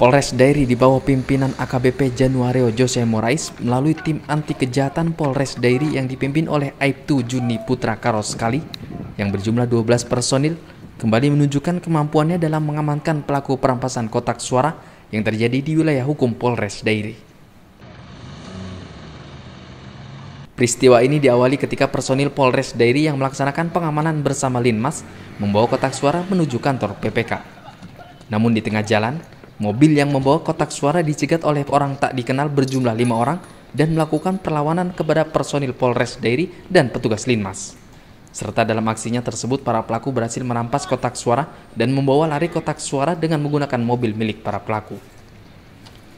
Polres Dairi di bawah pimpinan AKBP Januario Jose Morais melalui tim anti kejahatan Polres Dairi yang dipimpin oleh Aibtu Juni Putra Karos yang berjumlah 12 personil kembali menunjukkan kemampuannya dalam mengamankan pelaku perampasan kotak suara yang terjadi di wilayah hukum Polres Dairi. Peristiwa ini diawali ketika personil Polres Dairi yang melaksanakan pengamanan bersama Linmas membawa kotak suara menuju kantor PPK. Namun di tengah jalan, Mobil yang membawa kotak suara dicegat oleh orang tak dikenal berjumlah lima orang dan melakukan perlawanan kepada personil Polres Dairi dan petugas Linmas. Serta dalam aksinya tersebut para pelaku berhasil merampas kotak suara dan membawa lari kotak suara dengan menggunakan mobil milik para pelaku.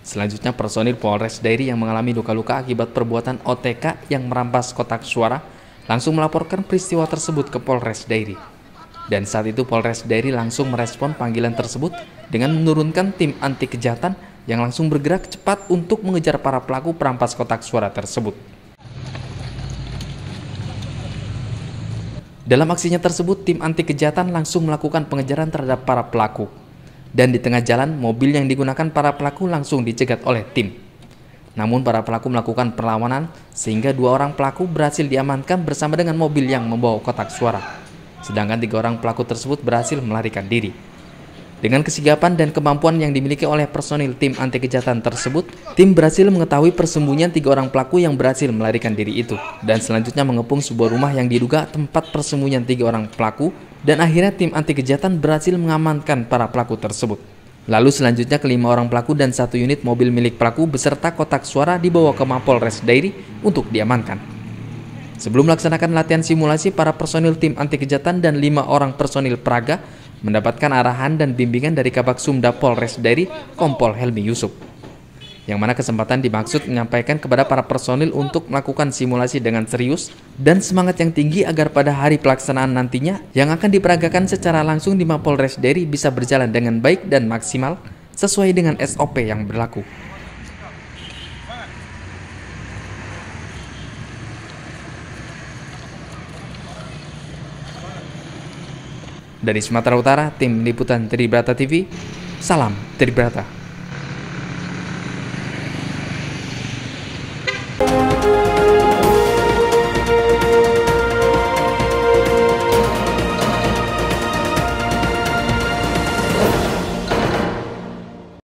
Selanjutnya personil Polres Dairi yang mengalami luka-luka akibat perbuatan OTK yang merampas kotak suara langsung melaporkan peristiwa tersebut ke Polres Dairi. Dan saat itu Polres Dairi langsung merespon panggilan tersebut dengan menurunkan tim anti kejahatan yang langsung bergerak cepat untuk mengejar para pelaku perampas kotak suara tersebut. Dalam aksinya tersebut, tim anti kejahatan langsung melakukan pengejaran terhadap para pelaku. Dan di tengah jalan, mobil yang digunakan para pelaku langsung dicegat oleh tim. Namun para pelaku melakukan perlawanan sehingga dua orang pelaku berhasil diamankan bersama dengan mobil yang membawa kotak suara sedangkan tiga orang pelaku tersebut berhasil melarikan diri. Dengan kesigapan dan kemampuan yang dimiliki oleh personil tim anti kejahatan tersebut, tim berhasil mengetahui persembunyian tiga orang pelaku yang berhasil melarikan diri itu, dan selanjutnya mengepung sebuah rumah yang diduga tempat persembunyian tiga orang pelaku, dan akhirnya tim anti kejahatan berhasil mengamankan para pelaku tersebut. Lalu selanjutnya kelima orang pelaku dan satu unit mobil milik pelaku beserta kotak suara dibawa ke Mapolres Dairi untuk diamankan. Sebelum melaksanakan latihan simulasi, para personil tim anti kejahatan dan lima orang personil Praga mendapatkan arahan dan bimbingan dari Kabak Sumda Polres dari Kompol Helmi Yusuf. Yang mana kesempatan dimaksud menyampaikan kepada para personil untuk melakukan simulasi dengan serius dan semangat yang tinggi agar pada hari pelaksanaan nantinya yang akan diperagakan secara langsung di Mapolres Dari bisa berjalan dengan baik dan maksimal sesuai dengan SOP yang berlaku. Dari Sumatera Utara, tim liputan Tribrata TV, salam Tribrata.